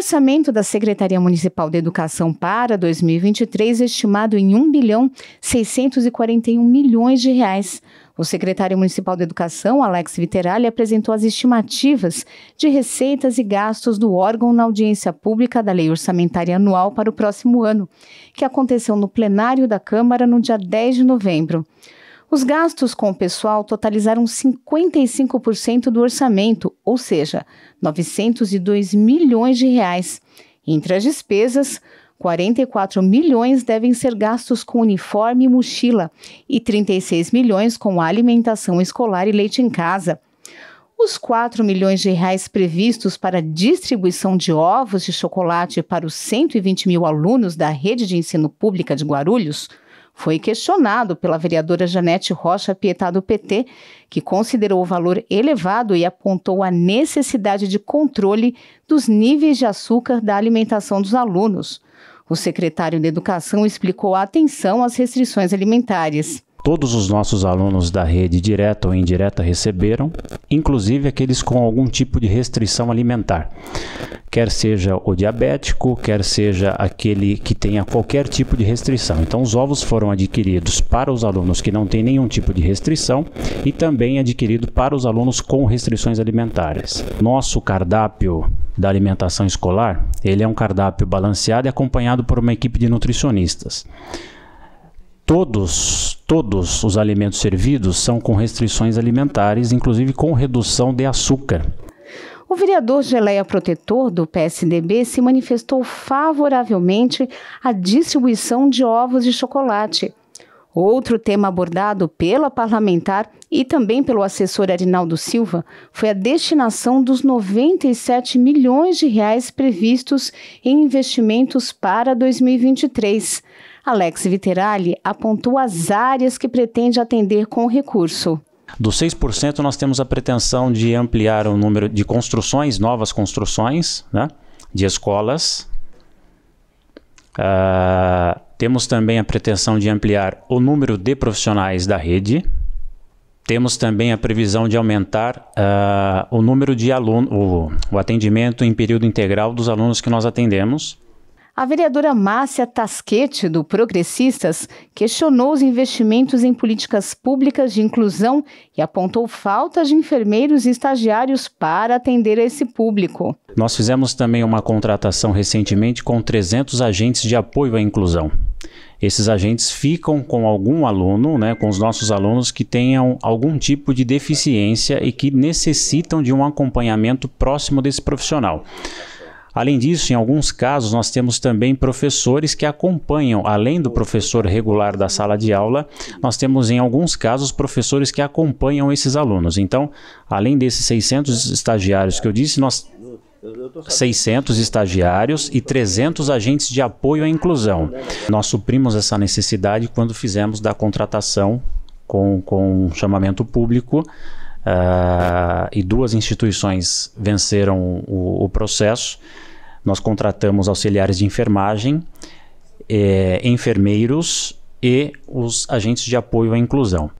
orçamento da Secretaria Municipal de Educação para 2023 é estimado em 1 bilhão 641 milhões de reais. O secretário municipal de Educação, Alex Viterali, apresentou as estimativas de receitas e gastos do órgão na audiência pública da Lei Orçamentária Anual para o próximo ano, que aconteceu no plenário da Câmara no dia 10 de novembro. Os gastos com o pessoal totalizaram 55% do orçamento, ou seja, 902 milhões de reais. Entre as despesas, 44 milhões devem ser gastos com uniforme e mochila e 36 milhões com alimentação escolar e leite em casa. Os 4 milhões de reais previstos para distribuição de ovos de chocolate para os 120 mil alunos da rede de ensino pública de Guarulhos foi questionado pela vereadora Janete Rocha Pietá do PT, que considerou o valor elevado e apontou a necessidade de controle dos níveis de açúcar da alimentação dos alunos. O secretário de Educação explicou a atenção às restrições alimentares. Todos os nossos alunos da rede direta ou indireta receberam, inclusive aqueles com algum tipo de restrição alimentar quer seja o diabético, quer seja aquele que tenha qualquer tipo de restrição. Então, os ovos foram adquiridos para os alunos que não têm nenhum tipo de restrição e também adquirido para os alunos com restrições alimentares. Nosso cardápio da alimentação escolar, ele é um cardápio balanceado e acompanhado por uma equipe de nutricionistas. Todos, todos os alimentos servidos são com restrições alimentares, inclusive com redução de açúcar. O vereador Geleia Protetor do PSDB se manifestou favoravelmente à distribuição de ovos de chocolate. Outro tema abordado pela parlamentar e também pelo assessor Arinaldo Silva foi a destinação dos 97 milhões de reais previstos em investimentos para 2023. Alex Viterali apontou as áreas que pretende atender com o recurso. Dos 6%, nós temos a pretensão de ampliar o número de construções, novas construções, né? de escolas. Uh, temos também a pretensão de ampliar o número de profissionais da rede. Temos também a previsão de aumentar uh, o número de alunos, o, o atendimento em período integral dos alunos que nós atendemos. A vereadora Márcia Tasquete, do Progressistas, questionou os investimentos em políticas públicas de inclusão e apontou falta de enfermeiros e estagiários para atender a esse público. Nós fizemos também uma contratação recentemente com 300 agentes de apoio à inclusão. Esses agentes ficam com algum aluno, né, com os nossos alunos que tenham algum tipo de deficiência e que necessitam de um acompanhamento próximo desse profissional. Além disso, em alguns casos, nós temos também professores que acompanham, além do professor regular da sala de aula, nós temos em alguns casos professores que acompanham esses alunos. Então, além desses 600 estagiários que eu disse, nós 600 estagiários e 300 agentes de apoio à inclusão. Nós suprimos essa necessidade quando fizemos da contratação com, com chamamento público uh, e duas instituições venceram o, o, processo. Nós contratamos auxiliares de enfermagem, eh, enfermeiros e os agentes de apoio à inclusão.